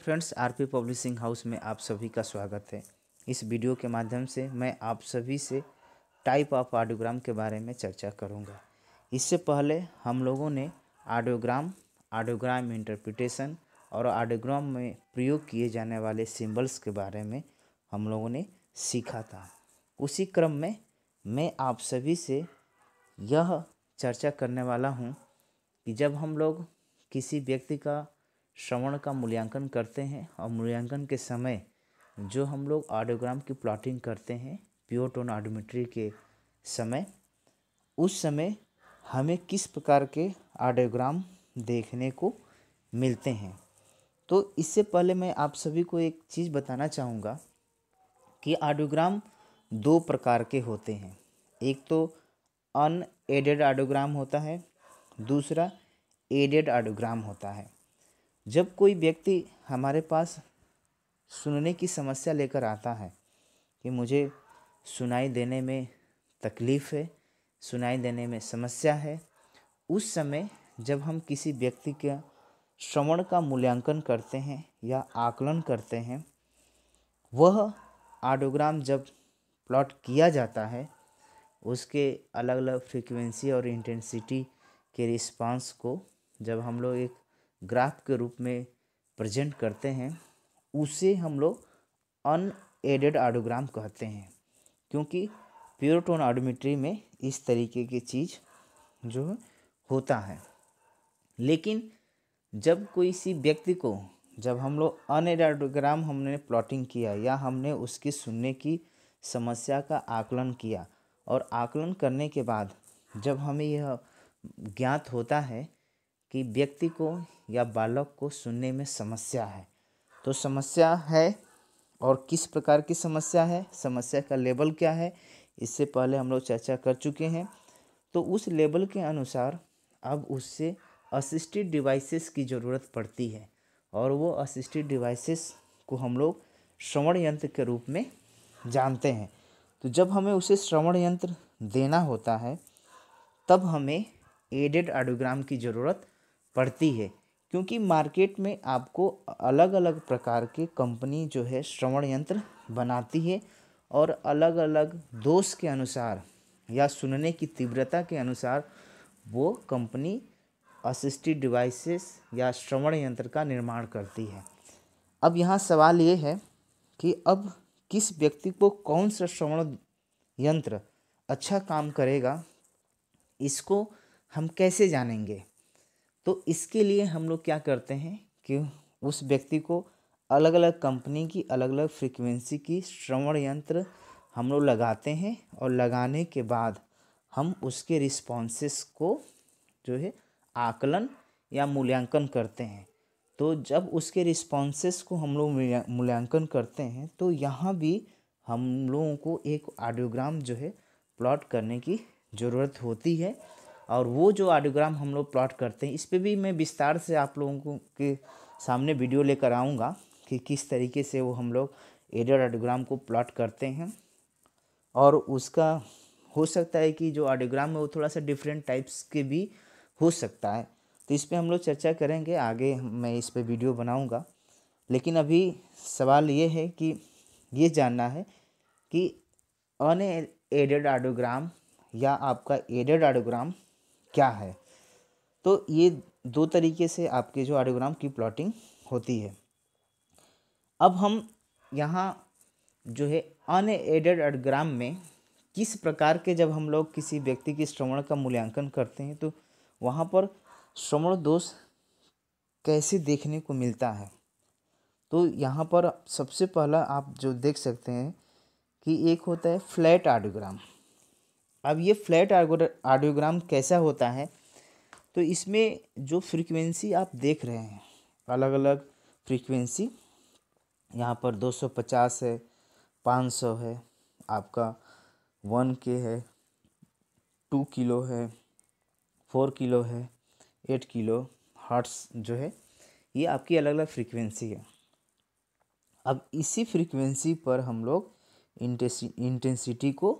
friends RP publishing house में आप सभी का स्वागत है इस वीडियो के माध्यम से मैं आप सभी से टाइप ऑफ ऑडियोग्राम के बारे में चर्चा करूंगा इससे पहले हम लोगों ने ऑडियोग्राम ऑडियोग्राम इंटरप्रिटेशन और ऑडियोग्राम में प्रयोग किए जाने वाले सिंबल्स के बारे में हम लोगों ने सीखा था उसी क्रम में मैं आप सभी से यह चर्चा करने वाला हूँ कि जब हम लोग किसी व्यक्ति का श्रवण का मूल्यांकन करते हैं और मूल्यांकन के समय जो हम लोग ऑडियोग्राम की प्लॉटिंग करते हैं प्योर टोन ऑडियोमेट्री के समय उस समय हमें किस प्रकार के ऑडियोग्राम देखने को मिलते हैं तो इससे पहले मैं आप सभी को एक चीज़ बताना चाहूँगा कि ऑडियोग्राम दो प्रकार के होते हैं एक तो अनएडेड ऑडियोग्राम होता है दूसरा एडेड ऑडियोग्राम होता है जब कोई व्यक्ति हमारे पास सुनने की समस्या लेकर आता है कि मुझे सुनाई देने में तकलीफ़ है सुनाई देने में समस्या है उस समय जब हम किसी व्यक्ति के श्रवण का मूल्यांकन करते हैं या आकलन करते हैं वह आडोग्राम जब प्लॉट किया जाता है उसके अलग अलग फ्रीक्वेंसी और इंटेंसिटी के रिस्पांस को जब हम लोग एक ग्राफ के रूप में प्रेजेंट करते हैं उसे हम लोग अनएडेड ऑडोग्राम कहते हैं क्योंकि प्योरोटोन टोन में इस तरीके की चीज़ जो होता है लेकिन जब कोई सी व्यक्ति को जब हम लोग अनएडाडोग्राम हमने प्लॉटिंग किया या हमने उसकी सुनने की समस्या का आकलन किया और आकलन करने के बाद जब हमें यह ज्ञात होता है कि व्यक्ति को या बालक को सुनने में समस्या है तो समस्या है और किस प्रकार की समस्या है समस्या का लेबल क्या है इससे पहले हम लोग चर्चा कर चुके हैं तो उस लेबल के अनुसार अब उससे असिस्टिड डिवाइसेस की ज़रूरत पड़ती है और वो असिस्टिड डिवाइसेस को हम लोग श्रवण यंत्र के रूप में जानते हैं तो जब हमें उसे श्रवण यंत्र देना होता है तब हमें एडेड ऑडियोग्राम की ज़रूरत पड़ती है क्योंकि मार्केट में आपको अलग अलग प्रकार के कंपनी जो है श्रवण यंत्र बनाती है और अलग अलग दोष के अनुसार या सुनने की तीव्रता के अनुसार वो कंपनी असिस्टिव डिवाइसेस या श्रवण यंत्र का निर्माण करती है अब यहाँ सवाल ये है कि अब किस व्यक्ति को कौन सा श्रवण यंत्र अच्छा काम करेगा इसको हम कैसे जानेंगे तो इसके लिए हम लोग क्या करते हैं कि उस व्यक्ति को अलग अलग कंपनी की अलग अलग फ्रिक्वेंसी की श्रवण यंत्र हम लोग लगाते हैं और लगाने के बाद हम उसके रिस्पॉन्सेस को जो है आकलन या मूल्यांकन करते हैं तो जब उसके रिस्पॉन्सेस को हम लोग मूल्यांकन करते हैं तो यहाँ भी हम लोगों को एक ऑडियोग्राम जो है प्लॉट करने की ज़रूरत होती है और वो जो ऑडियोग्राम हम लोग प्लॉट करते हैं इस पर भी मैं विस्तार से आप लोगों के सामने वीडियो लेकर आऊँगा कि किस तरीके से वो हम लोग एरियल ऑडियोग्राम को प्लॉट करते हैं और उसका हो सकता है कि जो ऑडियोग्राम है वो थोड़ा सा डिफरेंट टाइप्स के भी हो सकता है तो इस पर हम लोग चर्चा करेंगे आगे मैं इस पर वीडियो बनाऊँगा लेकिन अभी सवाल ये है कि ये जानना है कि अन एडेड ऑडियोग्राम या आपका एडेड ऑडियोग्राम क्या है तो ये दो तरीके से आपके जो आडियोग्राम की प्लॉटिंग होती है अब हम यहाँ जो है अनएडेड अडग्राम में किस प्रकार के जब हम लोग किसी व्यक्ति की श्रवण का मूल्यांकन करते हैं तो वहाँ पर श्रवण दोष कैसे देखने को मिलता है तो यहाँ पर सबसे पहला आप जो देख सकते हैं कि एक होता है फ्लैट आडियोग्राम अब ये फ्लैट ऑडियोग्राम कैसा होता है तो इसमें जो फ्रीक्वेंसी आप देख रहे हैं अलग अलग फ्रीक्वेंसी यहाँ पर 250 है 500 है आपका वन के है टू किलो है फोर किलो है एट किलो हर्ट्स जो है ये आपकी अलग अलग फ्रीक्वेंसी है अब इसी फ्रीक्वेंसी पर हम लोग इंटेंसिटी को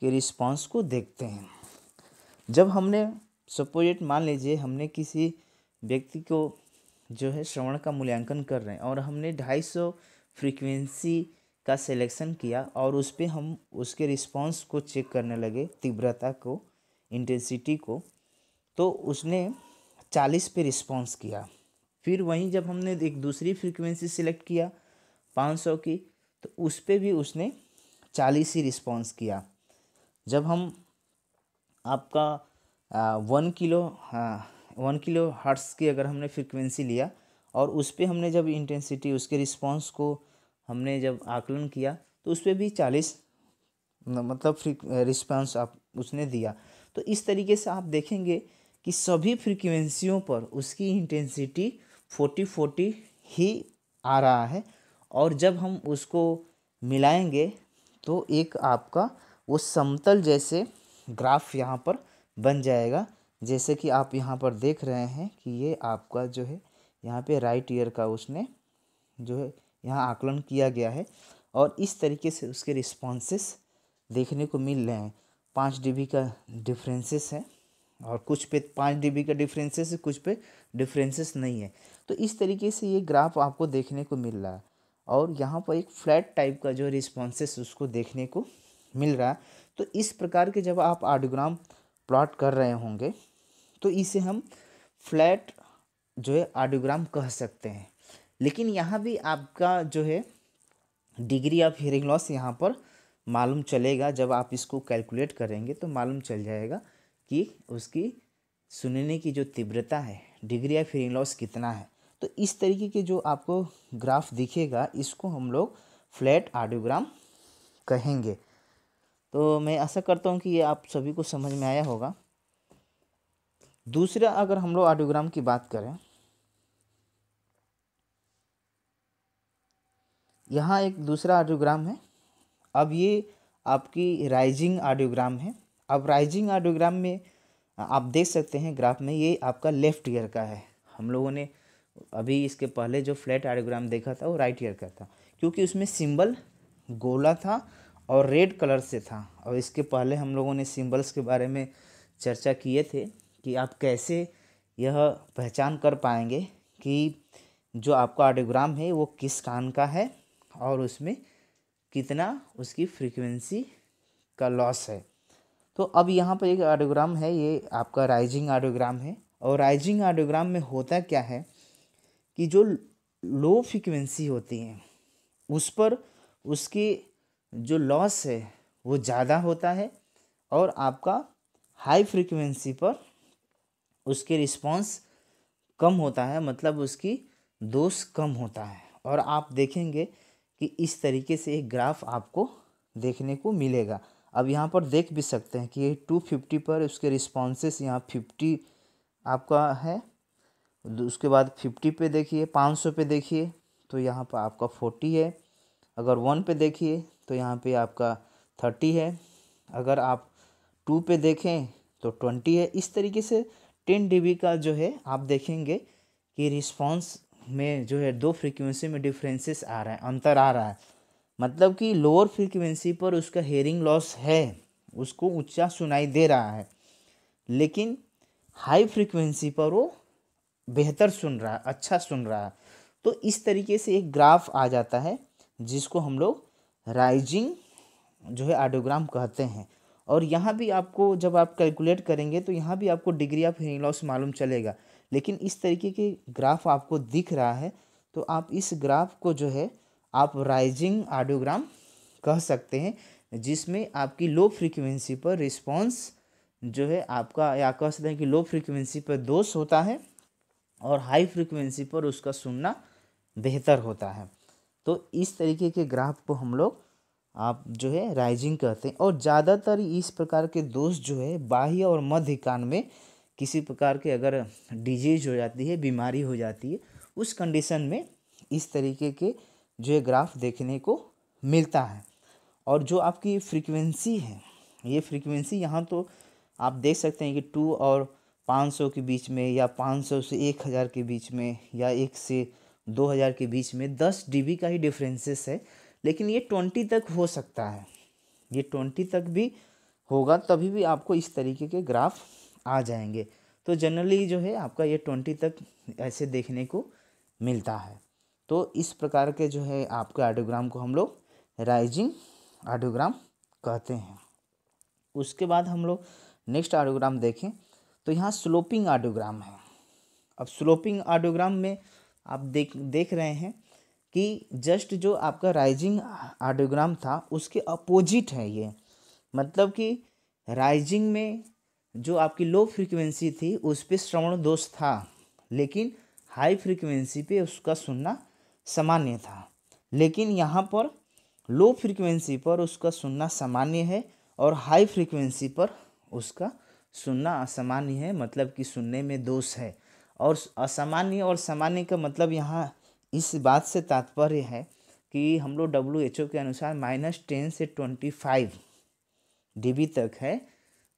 के रिस्पॉन्स को देखते हैं जब हमने सपोजिट मान लीजिए हमने किसी व्यक्ति को जो है श्रवण का मूल्यांकन कर रहे हैं और हमने ढाई सौ फ्रिक्वेंसी का सिलेक्शन किया और उस पर हम उसके रिस्पांस को चेक करने लगे तीव्रता को इंटेंसिटी को तो उसने चालीस पे रिस्पांस किया फिर वहीं जब हमने एक दूसरी फ्रिक्वेंसी सिलेक्ट किया पाँच सौ की तो उस पर भी उसने चालीस ही रिस्पांस किया जब हम आपका one kilo one kilo hertz की अगर हमने फ्रिक्वेंसी लिया और उस पर हमने जब इंटेंसिटी उसके रिस्पांस को हमने जब आकलन किया तो उस पर भी चालीस मतलब रिस्पांस आप उसने दिया तो इस तरीके से आप देखेंगे कि सभी फ्रिक्वेंसीयों पर उसकी इंटेंसिटी फोर्टी फोर्टी ही आ रहा है और जब हम उसको मिलाएंगे तो एक आपका वो समतल जैसे ग्राफ यहाँ पर बन जाएगा जैसे कि आप यहाँ पर देख रहे हैं कि ये आपका जो है यहाँ पे राइट ईयर का उसने जो है यहाँ आकलन किया गया है और इस तरीके से उसके रिस्पॉन्सेस देखने को मिल रहे हैं पाँच डी का डिफ्रेंसेस है और कुछ पे पाँच डीबी का डिफरेंसेस है कुछ पे डिफरेंसेस नहीं है तो इस तरीके से ये ग्राफ आपको देखने को मिल रहा है और यहाँ पर एक फ्लैट टाइप का जो रिस्पॉन्सेस उसको देखने को मिल रहा है तो इस प्रकार के जब आप आर्डियोग्राम प्लॉट कर रहे होंगे तो इसे हम फ्लैट जो है आर्डियोग्राम कह सकते हैं लेकिन यहाँ भी आपका जो है डिग्री ऑफ हेयरिंग लॉस यहाँ पर मालूम चलेगा जब आप इसको कैलकुलेट करेंगे तो मालूम चल जाएगा कि उसकी सुनने की जो तीव्रता है डिग्री ऑफ हेयरिंग लॉस कितना है तो इस तरीके के जो आपको ग्राफ दिखेगा इसको हम लोग फ्लैट आर्डियोग्राम कहेंगे तो मैं आशा करता हूँ कि ये आप सभी को समझ में आया होगा दूसरा अगर हम लोग ऑडियोग्राम की बात करें यहाँ एक दूसरा ऑडियोग्राम है अब ये आपकी राइजिंग ऑडियोग्राम है अब राइजिंग ऑडियोग्राम में आप देख सकते हैं ग्राफ में ये आपका लेफ्ट ईयर का है हम लोगों ने अभी इसके पहले जो फ्लैट ऑडियोग्राम देखा था वो राइट ईयर का था क्योंकि उसमें सिंबल गोला था और रेड कलर से था और इसके पहले हम लोगों ने सिंबल्स के बारे में चर्चा किए थे कि आप कैसे यह पहचान कर पाएंगे कि जो आपका ऑडियोग्राम है वो किस कान का है और उसमें कितना उसकी फ्रीक्वेंसी का लॉस है तो अब यहाँ पर एक ऑडियोग्राम है ये आपका राइजिंग ऑडियोग्राम है और राइजिंग ऑडियोग्राम में होता क्या है कि जो लो फ्रिक्वेंसी होती है उस पर उसकी जो लॉस है वो ज़्यादा होता है और आपका हाई फ्रिक्वेंसी पर उसके रिस्पॉन्स कम होता है मतलब उसकी दोष कम होता है और आप देखेंगे कि इस तरीके से एक ग्राफ आपको देखने को मिलेगा अब यहाँ पर देख भी सकते हैं कि टू फिफ्टी पर उसके रिस्पॉन्सेस यहाँ फिफ्टी आपका है उसके बाद फिफ्टी पे देखिए पाँच सौ पे देखिए तो यहाँ पर आपका फोर्टी है अगर वन पे देखिए तो यहाँ पे आपका थर्टी है अगर आप टू पे देखें तो ट्वेंटी है इस तरीके से टेन डी का जो है आप देखेंगे कि रिस्पॉन्स में जो है दो फ्रीक्वेंसी में डिफरेंसेस आ रहा है अंतर आ रहा है मतलब कि लोअर फ्रीक्वेंसी पर उसका हेयरिंग लॉस है उसको ऊंचा सुनाई दे रहा है लेकिन हाई फ्रिक्वेंसी पर वो बेहतर सुन रहा है अच्छा सुन रहा है तो इस तरीके से एक ग्राफ आ जाता है जिसको हम लोग राइजिंग जो है आडियोग्राम कहते हैं और यहाँ भी आपको जब आप कैलकुलेट करेंगे तो यहाँ भी आपको डिग्री ऑफ हेयरिंग लॉस मालूम चलेगा लेकिन इस तरीके के ग्राफ आपको दिख रहा है तो आप इस ग्राफ को जो है आप राइजिंग आडियोग्राम कह सकते हैं जिसमें आपकी लो फ्रीक्वेंसी पर रिस्पॉन्स जो है आपका या कह सकते हैं कि लो फ्रीक्वेंसी पर दोष होता है और हाई फ्रीक्वेंसी पर उसका सुनना बेहतर होता है तो इस तरीके के ग्राफ को हम लोग आप जो है राइजिंग कहते हैं और ज़्यादातर इस प्रकार के दोष जो है बाह्य और मध्य कान में किसी प्रकार के अगर डिजीज हो जाती है बीमारी हो जाती है उस कंडीशन में इस तरीके के जो है ग्राफ देखने को मिलता है और जो आपकी फ्रीक्वेंसी है ये फ्रीक्वेंसी यहाँ तो आप देख सकते हैं कि टू और पाँच सौ के बीच में या पाँच सौ से एक हज़ार के बीच में या एक से 2000 के बीच में 10 डीबी का ही डिफरेंसेस है लेकिन ये 20 तक हो सकता है ये 20 तक भी होगा तभी भी आपको इस तरीके के ग्राफ आ जाएंगे तो जनरली जो है आपका ये 20 तक ऐसे देखने को मिलता है तो इस प्रकार के जो है आपके आडियोग्राम को हम लोग राइजिंग आडियोग्राम कहते हैं उसके बाद हम लोग नेक्स्ट आडियोग्राम देखें तो यहाँ स्लोपिंग आडियोग्राम है अब स्लोपिंग आडियोग्राम में आप देख देख रहे हैं कि जस्ट जो आपका राइजिंग आडियोग्राम था उसके अपोजिट है ये मतलब कि राइजिंग में जो आपकी लो फ्रिक्वेंसी थी उस पर श्रवण दोष था लेकिन हाई फ्रिक्वेंसी पे उसका सुनना सामान्य था लेकिन यहाँ पर लो फ्रिक्वेंसी पर उसका सुनना सामान्य है और हाई फ्रिक्वेंसी पर उसका सुनना असामान्य है मतलब कि सुनने में दोष है और असामान्य और सामान्य का मतलब यहाँ इस बात से तात्पर्य है कि हम लोग डब्ल्यू एच ओ के अनुसार माइनस टेन से ट्वेंटी फाइव डी तक है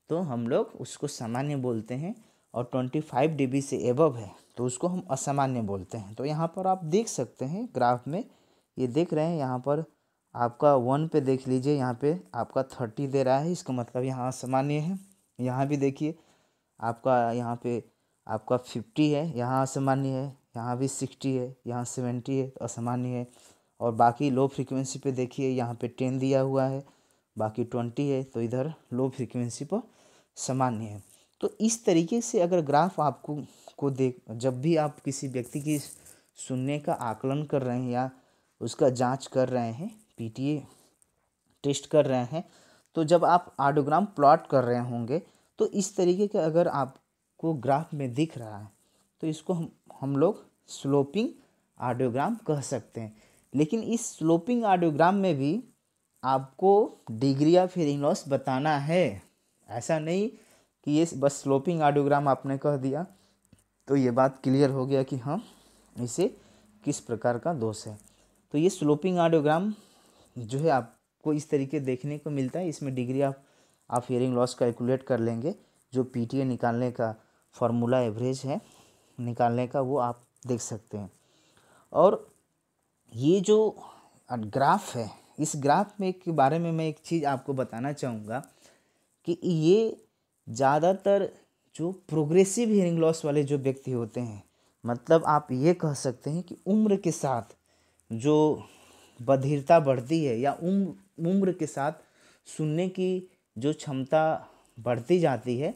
तो हम लोग उसको सामान्य बोलते हैं और ट्वेंटी फाइव डी से एबव है तो उसको हम असामान्य बोलते हैं तो यहाँ पर आप देख सकते हैं ग्राफ में ये देख रहे हैं यहाँ पर आपका वन पे देख लीजिए यहाँ पे आपका थर्टी दे रहा है इसका मतलब यहाँ असामान्य है यहाँ भी देखिए आपका यहाँ पे आपका फिफ्टी है यहाँ असामान्य है यहाँ भी सिक्सटी है यहाँ सेवेंटी है तो असामान्य है और बाकी लो फ्रिक्वेंसी पे देखिए यहाँ पे टेन दिया हुआ है बाकी ट्वेंटी है तो इधर लो फ्रिक्वेंसी पर सामान्य है तो इस तरीके से अगर ग्राफ आपको को देख जब भी आप किसी व्यक्ति की सुनने का आकलन कर रहे हैं या उसका जांच कर रहे हैं पीटीए टेस्ट कर रहे हैं तो जब आप आडोग्राम प्लॉट कर रहे होंगे तो इस तरीके के अगर आप को ग्राफ में दिख रहा है तो इसको हम हम लोग स्लोपिंग आडियोग्राम कह सकते हैं लेकिन इस स्लोपिंग आडियोग्राम में भी आपको डिग्री ऑफ हेयरिंग लॉस बताना है ऐसा नहीं कि ये बस स्लोपिंग आडियोग्राम आपने कह दिया तो ये बात क्लियर हो गया कि हाँ इसे किस प्रकार का दोष है तो ये स्लोपिंग आडियोग्राम जो है आपको इस तरीके देखने को मिलता है इसमें डिग्री ऑफ आप हेयरिंग लॉस कैलकुलेट कर लेंगे जो पीटीए निकालने का फार्मूला एवरेज है निकालने का वो आप देख सकते हैं और ये जो ग्राफ है इस ग्राफ में के बारे में मैं एक चीज़ आपको बताना चाहूँगा कि ये ज़्यादातर जो प्रोग्रेसिव हेयरिंग लॉस वाले जो व्यक्ति होते हैं मतलब आप ये कह सकते हैं कि उम्र के साथ जो बधिरता बढ़ती है या उम्र उम्र के साथ सुनने की जो क्षमता बढ़ती जाती है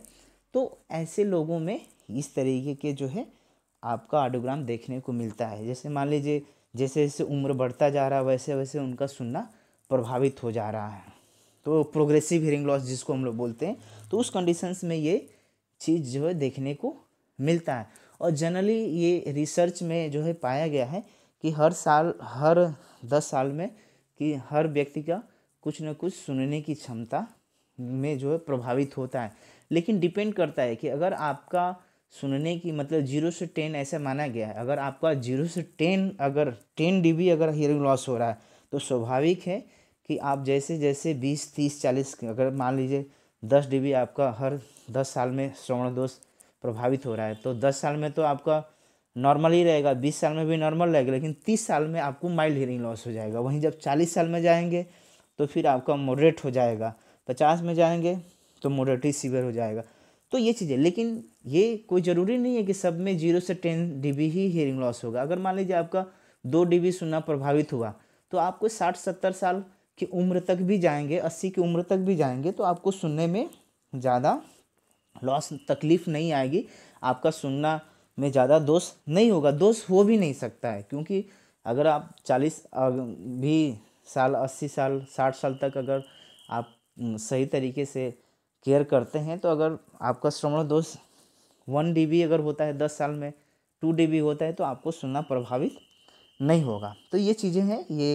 तो ऐसे लोगों में इस तरीके के जो है आपका ऑडोग्राम देखने को मिलता है जैसे मान लीजिए जैसे जैसे उम्र बढ़ता जा रहा है वैसे वैसे उनका सुनना प्रभावित हो जा रहा है तो प्रोग्रेसिव हियरिंग लॉस जिसको हम लोग बोलते हैं तो उस कंडीशंस में ये चीज़ जो है देखने को मिलता है और जनरली ये रिसर्च में जो है पाया गया है कि हर साल हर दस साल में कि हर व्यक्ति का कुछ ना कुछ सुनने की क्षमता में जो है प्रभावित होता है लेकिन डिपेंड करता है कि अगर आपका सुनने की मतलब जीरो से टेन ऐसे माना गया है अगर आपका जीरो से टेन अगर टेन डीबी अगर हियरिंग लॉस हो रहा है तो स्वाभाविक है कि आप जैसे जैसे बीस तीस चालीस अगर मान लीजिए दस डी आपका हर दस साल में श्रवण दोष प्रभावित हो रहा है तो दस साल में तो आपका नॉर्मल ही रहेगा बीस साल में भी नॉर्मल रहेगा लेकिन तीस साल में आपको माइल्ड हियरिंग लॉस हो जाएगा वहीं जब चालीस साल में जाएंगे तो फिर आपका मॉडरेट हो जाएगा पचास में जाएंगे तो मोडर्टी सीवियर हो जाएगा तो ये चीज़ें लेकिन ये कोई ज़रूरी नहीं है कि सब में जीरो से टेन डी ही हियरिंग लॉस होगा अगर मान लीजिए आपका दो डी सुनना प्रभावित हुआ तो आपको साठ सत्तर साल की उम्र तक भी जाएंगे अस्सी की उम्र तक भी जाएंगे तो आपको सुनने में ज़्यादा लॉस तकलीफ़ नहीं आएगी आपका सुनना में ज़्यादा दोष नहीं होगा दोष हो भी नहीं सकता है क्योंकि अगर आप चालीस भी साल अस्सी साल साठ साल तक अगर आप सही तरीके से केयर करते हैं तो अगर आपका श्रवण दोष वन डी अगर होता है दस साल में टू डी होता है तो आपको सुनना प्रभावित नहीं होगा तो ये चीज़ें हैं ये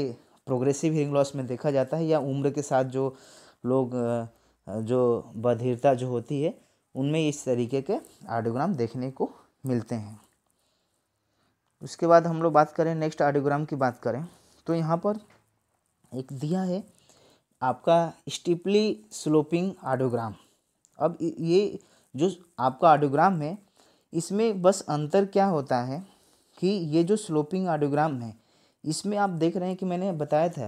प्रोग्रेसिव हियरिंग लॉस में देखा जाता है या उम्र के साथ जो लोग जो बधिरता जो होती है उनमें इस तरीके के आडियोग्राम देखने को मिलते हैं उसके बाद हम लोग बात करें नेक्स्ट आडियोग्राम की बात करें तो यहाँ पर एक दिया है आपका स्टीपली स्लोपिंग आडोग्राम अब ये जो आपका आडोग्राम है इसमें बस अंतर क्या होता है कि ये जो स्लोपिंग आडोग्राम है इसमें आप देख रहे हैं कि मैंने बताया था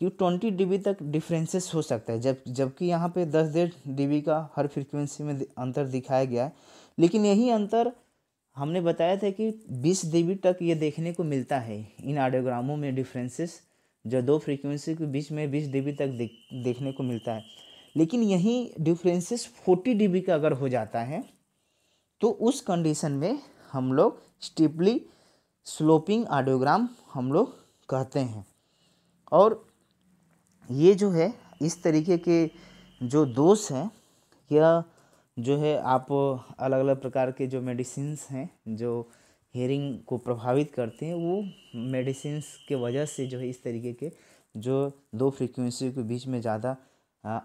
कि ट्वेंटी डी तक डिफरेंसेस हो सकता है जब जबकि यहाँ पे दस डेढ़ डी का हर फ्रिक्वेंसी में अंतर दिखाया गया है लेकिन यही अंतर हमने बताया था कि बीस डी तक ये देखने को मिलता है इन आडियोग्रामों में डिफरेंसेस जो दो फ्रीक्वेंसी के बीच में बीस डी तक देख देखने को मिलता है लेकिन यही डिफ्रेंसेस फोर्टी डी का अगर हो जाता है तो उस कंडीशन में हम लोग स्टिपली स्लोपिंग ऑडियोग्राम हम लोग कहते हैं और ये जो है इस तरीके के जो दोष हैं यह जो है आप अलग अलग प्रकार के जो मेडिसिन हैं जो हेयरिंग को प्रभावित करते हैं वो मेडिसिन्स के वजह से जो है इस तरीके के जो दो फ्रिक्वेंसी के बीच में ज़्यादा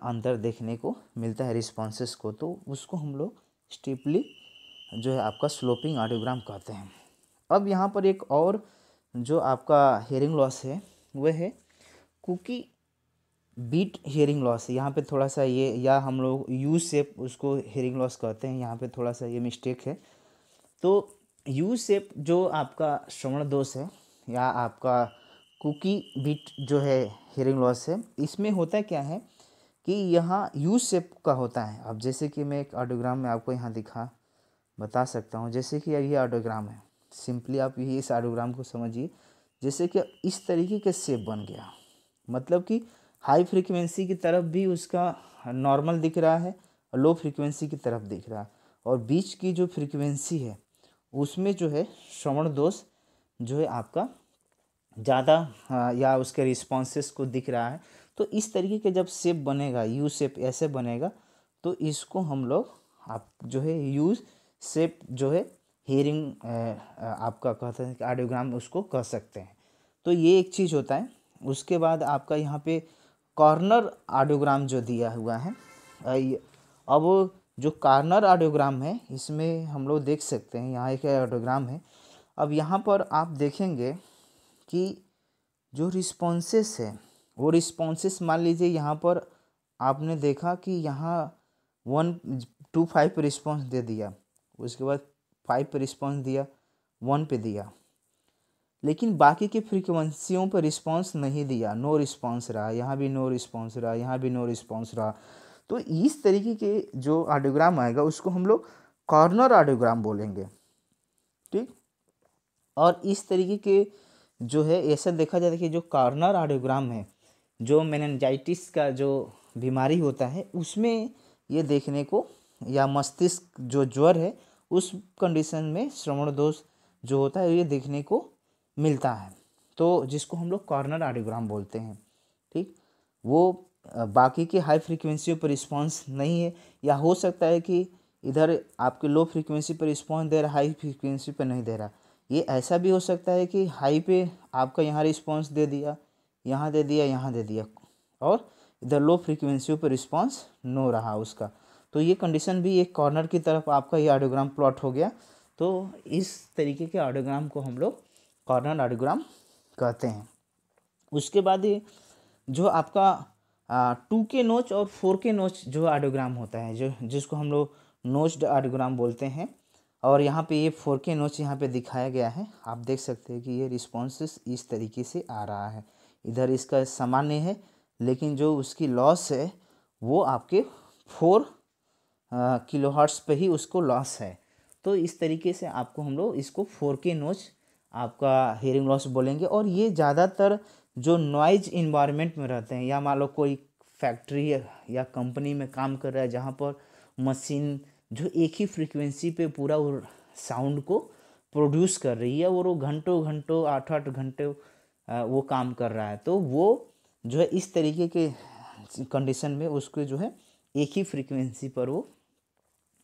अंतर देखने को मिलता है रिस्पॉन्स को तो उसको हम लोग स्टीपली जो है आपका स्लोपिंग ऑडियोग्राम कहते हैं अब यहाँ पर एक और जो आपका हेयरिंग लॉस है वह है कुकी बीट हेयरिंग लॉस यहाँ पे थोड़ा सा ये या हम लोग यू से उसको हेयरिंग लॉस कहते हैं यहाँ पे थोड़ा सा ये मिस्टेक है तो यू सेप जो आपका श्रवण दोष है या आपका कुकी बीट जो है हियरिंग लॉस है इसमें होता क्या है कि यहाँ यू सेप का होता है अब जैसे कि मैं एक ऑडियोग्राम में आपको यहाँ दिखा बता सकता हूँ जैसे कि ये ऑडियोग्राम है सिंपली आप यही इस ऑडियोग्राम को समझिए जैसे कि इस तरीके का सेप बन गया मतलब कि हाई फ्रिक्वेंसी की तरफ भी उसका नॉर्मल दिख रहा है लो फ्रिक्वेंसी की तरफ दिख रहा है और बीच की जो फ्रिक्वेंसी है उसमें जो है श्रवण दोष जो है आपका ज़्यादा हाँ, या उसके रिस्पॉन्सेस को दिख रहा है तो इस तरीके के जब सेप बनेगा यू सेप ऐसे बनेगा तो इसको हम लोग आप जो है यू सेप जो है हेयरिंग आपका कहते हैं ऑडियोग्राम उसको कह सकते हैं तो ये एक चीज़ होता है उसके बाद आपका यहाँ पे कॉर्नर ऑडियोग्राम जो दिया हुआ है अब जो कार्नर ऑडियोग्राम है इसमें हम लोग देख सकते हैं यहाँ एक ऑडियोग्राम है अब यहाँ पर आप देखेंगे कि जो रिस्पॉन्सेस है वो रिस्पॉन्सेस मान लीजिए यहाँ पर आपने देखा कि यहाँ वन टू फाइव पर रिस्पॉन्स दे दिया उसके बाद फाइव पर रिस्पॉन्स दिया वन पे दिया लेकिन बाकी के फ्रिक्वेंसीयों पर रिस्पॉन्स नहीं दिया नो रिस्पॉन्स रहा यहाँ भी नो रिस्पॉन्स रहा यहाँ भी नो रिस्पॉन्स रहा तो इस तरीके के जो ऑडियोग्राम आएगा उसको हम लोग कॉर्नर ऑडियोग्राम बोलेंगे ठीक और इस तरीके के जो है ऐसा देखा जाता है कि जो कॉर्नर ऑडियोग्राम है जो मेनजाइटिस का जो बीमारी होता है उसमें ये देखने को या मस्तिष्क जो ज्वर है उस कंडीशन में श्रवण दोष जो होता है ये देखने को मिलता है तो जिसको हम लोग कॉर्नर ऑडियोग्राम बोलते हैं ठीक वो बाकी के हाई फ्रिक्वेंसी पर रिस्पॉन्स नहीं है या हो सकता है कि इधर आपके लो फ्रिक्वेंसी पर रिस्पॉन्स दे रहा हाई फ्रिक्वेंसी पर नहीं दे रहा ये ऐसा भी हो सकता है कि हाई पे आपका यहाँ रिस्पॉन्स दे दिया यहाँ दे दिया यहाँ दे दिया और इधर लो फ्रिक्वेंसी पर रिस्पॉन्स नो रहा उसका तो ये कंडीशन भी एक कॉर्नर की तरफ आपका ये ऑडियोग्राम प्लॉट हो गया तो इस तरीके के ऑडियोग्राम को हम लोग कॉर्नर ऑडियोग्राम कहते हैं उसके बाद ये जो आपका टू के नोच और फोर के नोच जो आडियोग्राम होता है जो जिसको हम लोग नोच्ड आडियोग्राम बोलते हैं और यहाँ पे ये फोर के नोच यहाँ पे दिखाया गया है आप देख सकते हैं कि ये रिस्पॉन्स इस तरीके से आ रहा है इधर इसका सामान्य है लेकिन जो उसकी लॉस है वो आपके फोर किलोहर्ट्स पे ही उसको लॉस है तो इस तरीके से आपको हम लोग इसको फोर के नोच आपका हेयरिंग लॉस बोलेंगे और ये ज़्यादातर जो नॉइज इन्वायरमेंट में रहते हैं या मान लो कोई फैक्ट्री या कंपनी में काम कर रहा है जहाँ पर मशीन जो एक ही फ्रिक्वेंसी पे पूरा साउंड को प्रोड्यूस कर रही है और वो घंटों घंटों आठ आठ घंटे वो काम कर रहा है तो वो जो है इस तरीके के कंडीशन में उसको जो है एक ही फ्रिक्वेंसी पर वो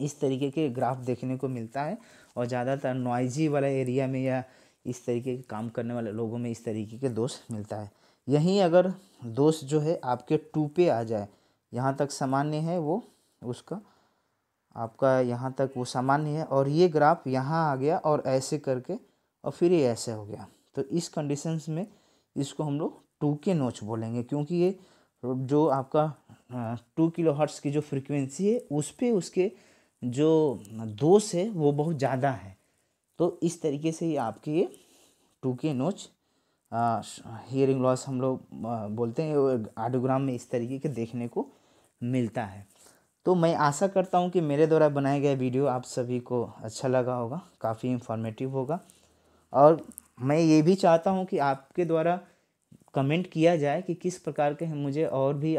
इस तरीके के ग्राफ देखने को मिलता है और ज़्यादातर नॉइजी वाला एरिया में या इस तरीके के काम करने वाले लोगों में इस तरीके के दोष मिलता है यहीं अगर दोष जो है आपके टू पे आ जाए यहाँ तक सामान्य है वो उसका आपका यहाँ तक वो सामान्य है और ये ग्राफ यहाँ आ गया और ऐसे करके और फिर ये ऐसे हो गया तो इस कंडीशंस में इसको हम लोग टू के नोच बोलेंगे क्योंकि ये जो आपका टू किलो हर्ट्स की जो फ्रिक्वेंसी है उस पर उसके जो दोष है वो बहुत ज़्यादा है तो इस तरीके से ही आपके ये टू के नोच हियरिंग लॉस हम लोग बोलते हैं आडोग्राम में इस तरीके के देखने को मिलता है तो मैं आशा करता हूँ कि मेरे द्वारा बनाया गया वीडियो आप सभी को अच्छा लगा होगा काफ़ी इंफॉर्मेटिव होगा और मैं ये भी चाहता हूँ कि आपके द्वारा कमेंट किया जाए कि किस प्रकार के मुझे और भी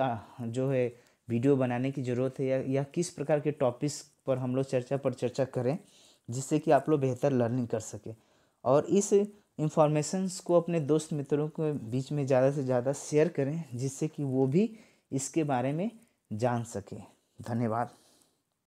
जो है वीडियो बनाने की ज़रूरत है या, या किस प्रकार के टॉपिक्स पर हम लोग चर्चा पर चर्चा करें जिससे कि आप लोग बेहतर लर्निंग कर सकें और इस इंफॉर्मेशंस को अपने दोस्त मित्रों के बीच में ज़्यादा से ज़्यादा शेयर करें जिससे कि वो भी इसके बारे में जान सकें धन्यवाद